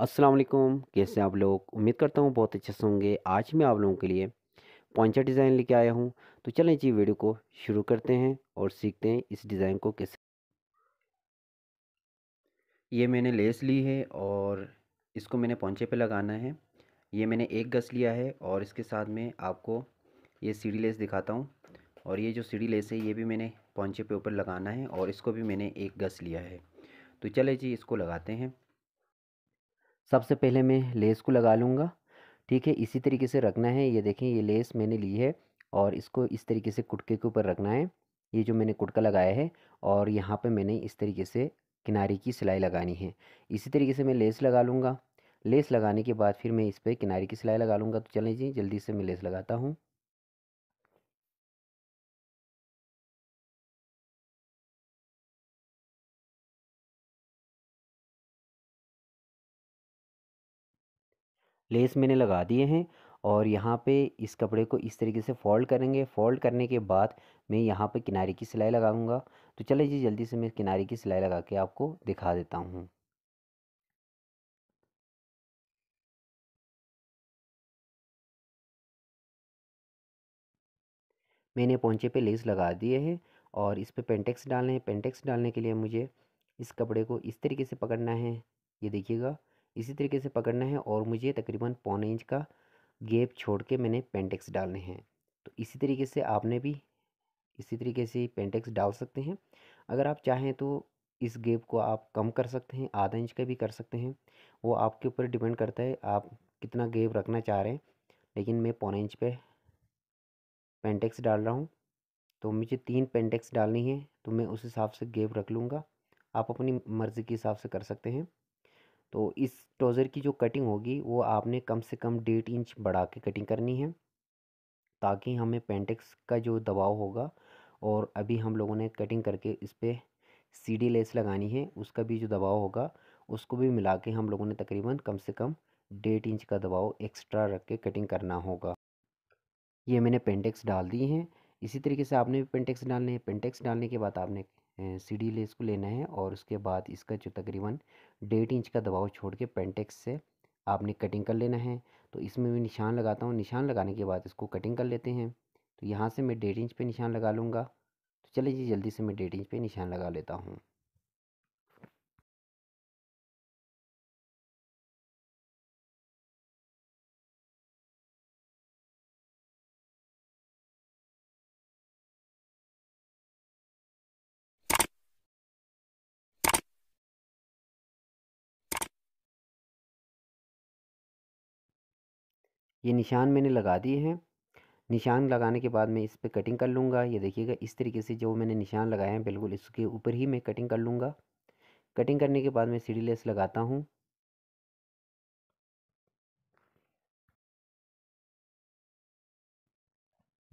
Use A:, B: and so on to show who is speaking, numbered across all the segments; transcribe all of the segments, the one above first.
A: अस्सलाम वालेकुम कैसे आप लोग उम्मीद करता हूँ बहुत अच्छे से होंगे आज मैं आप लोगों के लिए पॉइंचर डिज़ाइन लेके आया हूँ तो चलें जी वीडियो को शुरू करते हैं और सीखते हैं इस डिज़ाइन को कैसे ये मैंने लेस ली है और इसको मैंने पॉन्चे पे लगाना है ये मैंने एक गस लिया है और इसके साथ में आपको ये सीढ़ी लेस दिखाता हूँ और ये जो सीढ़ी लेस है ये भी मैंने पौचे पे ऊपर लगाना है और इसको भी मैंने एक गस लिया है तो चले जी इसको लगाते हैं सबसे पहले मैं लेस को लगा लूँगा ठीक है इसी तरीके से रखना है ये देखें ये लेस मैंने ली है और इसको इस तरीके से कुटके के ऊपर रखना है ये जो मैंने कुटका लगाया है और यहाँ पे मैंने इस तरीके से किनारे की सिलाई लगानी है इसी तरीके से मैं लेस लगा लूँगा लेस लगाने के बाद फिर मैं इस पर किनारे की सिलाई लगा लूँगा तो चलें जी जल्दी से मैं लेस लगाता हूँ लेस मैंने लगा दिए हैं और यहाँ पे इस कपड़े को इस तरीके से फोल्ड करेंगे फोल्ड करने के बाद मैं यहाँ पे किनारे की सिलाई लगाऊंगा तो चले जी जल्दी से मैं किनारे की सिलाई लगा के आपको दिखा देता हूँ मैंने पहुँचे पे लेस लगा दिए हैं और इस पे पेंटेक्स डालने हैं पेंटेक्स डालने के लिए मुझे इस कपड़े को इस तरीके से पकड़ना है ये देखिएगा इसी तरीके से पकड़ना है और मुझे तकरीबन पौने इंच का गेप छोड़ के मैंने पेंटेक्स डालने हैं तो इसी तरीके से आपने भी इसी तरीके से पेंटेक्स डाल सकते हैं अगर आप चाहें तो इस गेप को आप कम कर सकते हैं आधा इंच का भी कर सकते हैं वो आपके ऊपर डिपेंड करता है आप कितना गेप रखना चाह रहे हैं लेकिन मैं पौने इंच पे पेंटेक्स डाल रहा हूँ तो मुझे तीन पेंटेक्स डालनी है तो मैं उस हिसाब से गेप रख लूँगा आप अपनी मर्ज़ी के हिसाब से कर सकते हैं तो इस ट्रोज़र की जो कटिंग होगी वो आपने कम से कम डेढ़ इंच बढ़ा के कटिंग करनी है ताकि हमें पेंटेक्स का जो दबाव होगा और अभी हम लोगों ने कटिंग करके इस पर डी लेस लगानी है उसका भी जो दबाव होगा उसको भी मिला के हम लोगों ने तकरीबन कम से कम डेढ़ इंच का दबाव एक्स्ट्रा रख के कटिंग करना होगा ये मैंने पेंटेक्स डाल दी हैं इसी तरीके से आपने भी पेंटेक्स डालने हैं पेंटेक्स डालने के बाद आपने सीढ़ी ले इसको लेना है और उसके बाद इसका जो तकरीबन डेढ़ इंच का दबाव छोड़ के पेंटेक्स से आपने कटिंग कर लेना है तो इसमें मैं निशान लगाता हूँ निशान लगाने के बाद इसको कटिंग कर लेते हैं तो यहाँ से मैं डेढ़ इंच पे निशान लगा लूँगा तो चलिए जी जल्दी से मैं डेढ़ इंच पे निशान लगा लेता हूँ ये निशान मैंने लगा दिए हैं निशान लगाने के बाद मैं इस पर कटिंग कर लूँगा ये देखिएगा इस तरीके से जो मैंने निशान लगाए हैं बिल्कुल इसके ऊपर ही मैं कटिंग कर लूँगा कटिंग करने के बाद मैं सीढ़ी लेस लगाता हूँ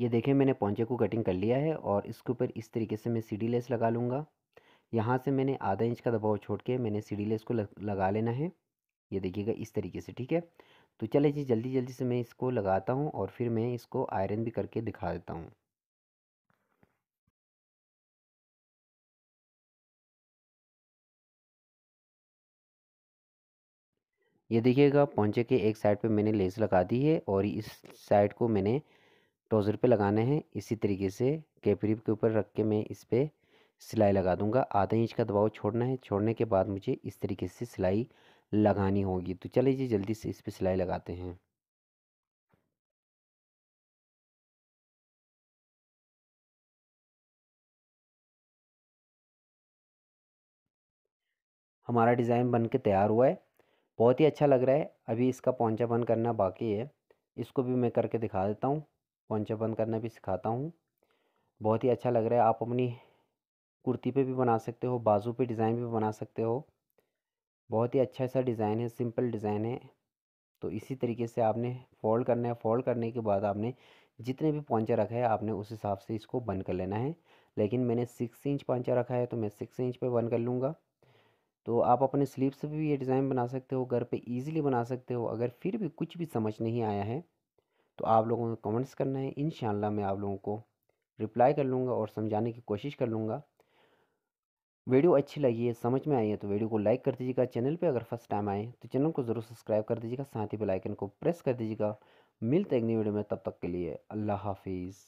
A: ये देखें मैंने पौचे को कटिंग कर लिया है और इसके ऊपर इस तरीके से मैं सीढ़ी लेस लगा लूँगा यहाँ से मैंने आधा इंच का दबाव छोड़ के मैंने सीढ़ी लेस को लगा लेना है ये देखिएगा इस तरीके से ठीक है तो चले जी जल्दी जल्दी से मैं इसको लगाता हूँ और फिर मैं इसको आयरन भी करके दिखा देता हूँ ये देखिएगा पहुँचे के एक साइड पे मैंने लेस लगा दी है और इस साइड को मैंने टोज़र पे लगाना है इसी तरीके से कैपरी के ऊपर रख के मैं इस पर सिलाई लगा दूंगा आधा इंच का दबाव छोड़ना है छोड़ने के बाद मुझे इस तरीके से सिलाई लगानी होगी तो चलिए जी जल्दी से इस पर सिलाई लगाते हैं हमारा डिज़ाइन बन के तैयार हुआ है बहुत ही अच्छा लग रहा है अभी इसका पौचा बंद करना बाकी है इसको भी मैं करके दिखा देता हूँ पौंचा बंद करना भी सिखाता हूँ बहुत ही अच्छा लग रहा है आप अपनी कुर्ती पे भी बना सकते हो बाजू पे डिज़ाइन भी बना सकते हो बहुत ही अच्छा सा डिज़ाइन है सिंपल डिज़ाइन है तो इसी तरीके से आपने फोल्ड करना है फोल्ड करने के बाद आपने जितने भी पौचा रखा है आपने उस हिसाब से इसको बंद कर लेना है लेकिन मैंने सिक्स इंच पौचा रखा है तो मैं सिक्स इंच पे बंद कर लूँगा तो आप अपने स्लीव से भी ये डिज़ाइन बना सकते हो घर पे इजीली बना सकते हो अगर फिर भी कुछ भी समझ नहीं आया है तो आप लोगों को कमेंट्स करना है इन मैं आप लोगों को रिप्लाई कर लूँगा और समझाने की कोशिश कर लूँगा वीडियो अच्छी लगी है समझ में आई है तो वीडियो को लाइक कर दीजिएगा चैनल पे अगर फर्स्ट टाइम आए तो चैनल को ज़रूर सब्सक्राइब कर दीजिएगा साथ ही बेल आइकन को प्रेस कर दीजिएगा मिलते अगली वीडियो में तब तक के लिए अल्लाह हाफिज़